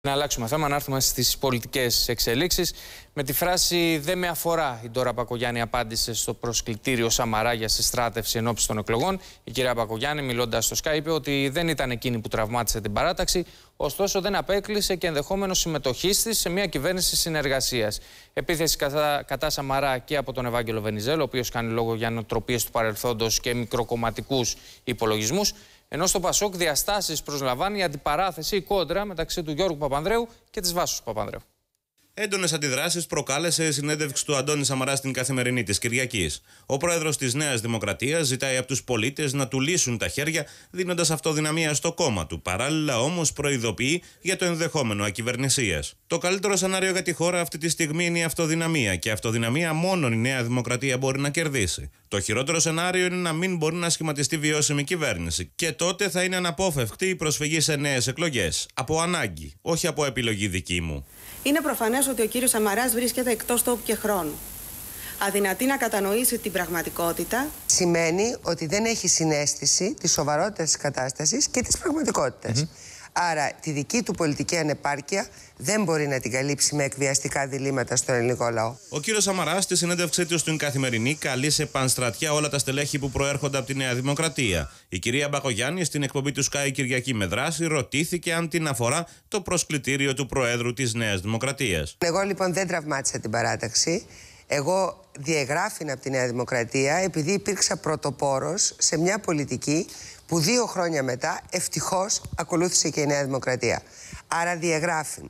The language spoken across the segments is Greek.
Να αλλάξουμε θέμα, να έρθουμε στις πολιτικές εξελίξεις. Με τη φράση Δεν με αφορά, η Ντόρα Πακογιάννη απάντησε στο προσκλητήριο Σαμαρά για συστράτευση εν των εκλογών. Η κυρία Πακογιάννη, μιλώντας στο Skype, είπε ότι δεν ήταν εκείνη που τραυμάτισε την παράταξη, ωστόσο δεν απέκλεισε και ενδεχόμενο συμμετοχής της σε μια κυβέρνηση συνεργασίας. Επίθεση κατά, κατά Σαμαρά και από τον Ευάγγελο Βενιζέλο, ο οποίος κάνει λόγο για ανατροπίε του παρελθόντος και μικροκομματικούς υπολογισμούς. Ενώ στο Πασόκ διαστάσεις προσλαμβάνει αντιπαράθεση, η κόντρα μεταξύ του Γιώργου Παπανδρέου και της Βάσου Παπανδρέου. Έντονες αντιδράσεις προκάλεσε η συνέντευξη του Αντώνη Σαμαρά στην καθημερινή της Κυριακής. Ο πρόεδρος της Νέας Δημοκρατίας ζητάει από τους πολίτες να του λύσουν τα χέρια, δίνοντας αυτοδυναμία στο κόμμα του. Παράλληλα, όμως, προειδοποιεί για το ενδεχόμενο ακυβερνησίας. Το καλύτερο σενάριο για τη χώρα αυτή τη στιγμή είναι η αυτοδυναμία και αυτοδυναμία μόνο η Νέα Δημοκρατία μπορεί να κερδίσει. Το χειρότερο σενάριο είναι να μην μπορεί να σχηματιστεί βιώσιμη κυβέρνηση. Και τότε θα είναι αναπόφευκτη η προσφυγή σε νέες εκλογές. Από ανάγκη, όχι από επιλογή δική μου. Είναι προφανές ότι ο κύριος Σαμαράς βρίσκεται εκτός τόπου και χρόνου. Αδυνατή να κατανοήσει την πραγματικότητα. Σημαίνει ότι δεν έχει συνέστηση της σοβαρότητας της κατάστασης και της πραγματικότητας. Άρα τη δική του πολιτική ανεπάρκεια δεν μπορεί να την καλύψει με εκβιαστικά διλήμματα στον ελληνικό λαό. Ο κύριος Σαμαράς, στη συνέντευξή του στην Καθημερινή, καλεί σε πανστρατιά όλα τα στελέχη που προέρχονται από τη Νέα Δημοκρατία. Η κυρία Μπακογιάννη, στην εκπομπή του Σκάι Κυριακή με δράση, ρωτήθηκε αν την αφορά το προσκλητήριο του Προέδρου της Νέας Δημοκρατίας. Εγώ λοιπόν δεν τραυμάτισα την παράταξη. Εγώ διαγράφηνα από τη Νέα Δημοκρατία επειδή υπήρξα πρωτοπόρος σε μια πολιτική που δύο χρόνια μετά ευτυχώς ακολούθησε και η Νέα Δημοκρατία. Άρα διεγράφει.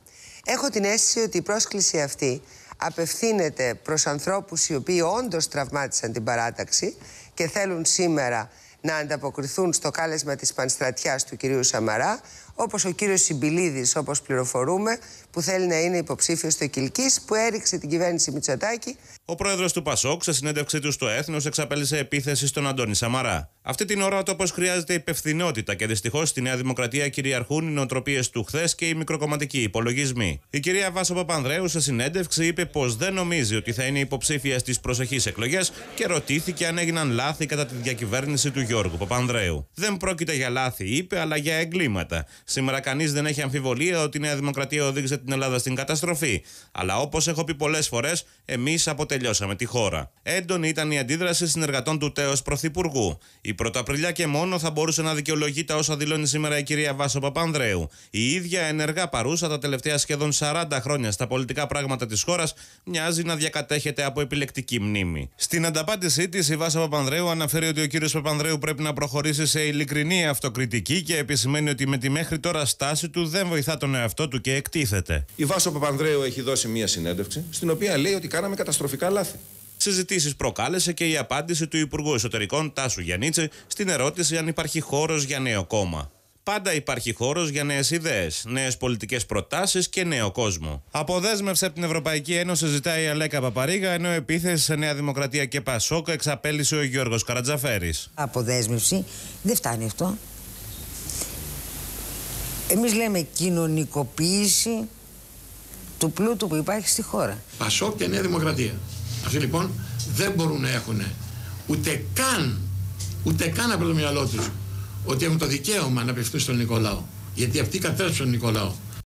Έχω την αίσθηση ότι η πρόσκληση αυτή απευθύνεται προς ανθρώπους οι οποίοι όντως τραυμάτισαν την παράταξη και θέλουν σήμερα να ανταποκριθούν στο κάλεσμα της Πανστρατιάς του κυρίου Σαμαρά όπως ο κύριος Συμπηλίδης, όπως πληροφορούμε, που θέλει να είναι υποψήφιος του Κυλκής, που έριξε την κυβέρνηση Μητσοτάκη. Ο πρόεδρος του Πασόκ, σε συνέντευξή του στο Έθνος, εξαπέλυσε επίθεση στον Αντώνη Σαμαρά. Αυτή την ώρα ο τόπος χρειάζεται υπευθυνότητα και δυστυχώς στη Νέα Δημοκρατία κυριαρχούν οι νοοτροπίες του χθες και οι μικροκομματικοί υπολογισμοί. Η κυρία Βάσο Παπανδρέου σε συνέντευξη είπε πως δεν νομίζει ότι θα είναι υποψήφια στις προσεχείς εκλογές και ρωτήθηκε αν έγιναν λάθη κατά τη διακυβέρνηση του Γιώργου Παπανδρέου. Δεν πρόκειται για λάθη, είπε, αλλά για εγκλήματα. Σήμερα κανείς δεν έχει αμφιβολία ότι η Νέα Δημοκρατία οδήγησε την Ελλάδα στην καταστροφή. Αλλά όπως έχω πει πολλές φορές, εμείς αποτελειώσαμε τη χώρα. Έντονη ήταν η αντίδραση συνεργατών του τέος Πρωθυπουργού. Η Πρωταπριλιά και μόνο θα μπορούσε να δικαιολογεί τα όσα δηλώνει σήμερα η κυρία Βάσο Παπανδρέου. Η ίδια ενεργά παρούσα τα τελευταία σχεδόν 40 χρόνια στα πολιτικά πράγματα της χώρας, μοιάζει να διακατέχεται από επιλεκτική μνήμη. Στην ανταπάντησή της, η Βάσο Παπανδρέου αναφέρει ότι ο κύριος Παπανδρέου πρέπει να προχωρήσει σε ειλικρινή αυτοκριτική και επισημαίνει ότι με τη μέχρι τώρα στάση του δεν βοηθά τον εαυτό του και εκτίθεται. Η Βάσο Παπανδρέου έχει δώσει μία συνέντευξη στην οποία λέει ότι κάναμε καταστροφικά λάθη. Συζητήσεις προκάλεσε και η απάντηση του Υπουργού Εσωτερικών Τάσου Γιαννίτσε στην ερώτηση αν υπάρχει χώρος για νέο κόμμα. Πάντα υπάρχει χώρος για νέες ιδέες, νέες πολιτικές προτάσεις και νέο κόσμο. Αποδέσμευση από την Ευρωπαϊκή Ένωση ζητάει η Αλέκα Παπαρίγα, ενώ επίθεση σε Νέα Δημοκρατία και Πασόκ εξαπέλυσε ο Γιώργος Καρατζαφέρης. Αποδέσμευση δεν φτάνει αυτό. Εμείς λέμε κοινωνικοποίηση του πλούτου που υπάρχει στη χώρα. Πασό και Νέα Δημοκρατία. Αυτοί λοιπόν δεν μπορούν να έχουν ούτε καν, ούτε καν από το μυαλό τους ότι έχουν το δικαίωμα να απευθύνουν στον Νικολάο. Γιατί αυτοί κατέρευσαν τον Νικολάο.